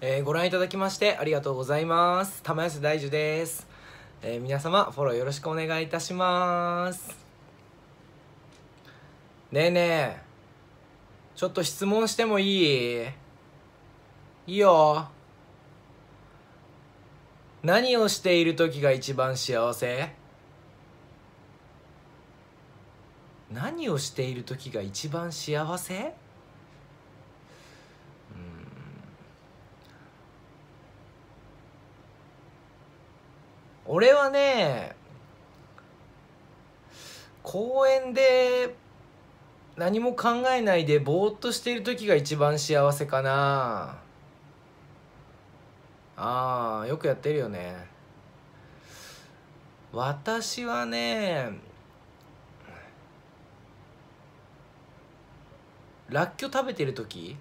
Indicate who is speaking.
Speaker 1: えー、ご覧いただきましてありがとうございます玉安大樹です、えー、皆様フォローよろしくお願いいたしますねえねえちょっと質問してもいいいいよ何をしている時が一番幸せ何をしている時が一番幸せ俺はね公園で何も考えないでぼーっとしている時が一番幸せかなあーよくやってるよね私はねらっきょ食べてる時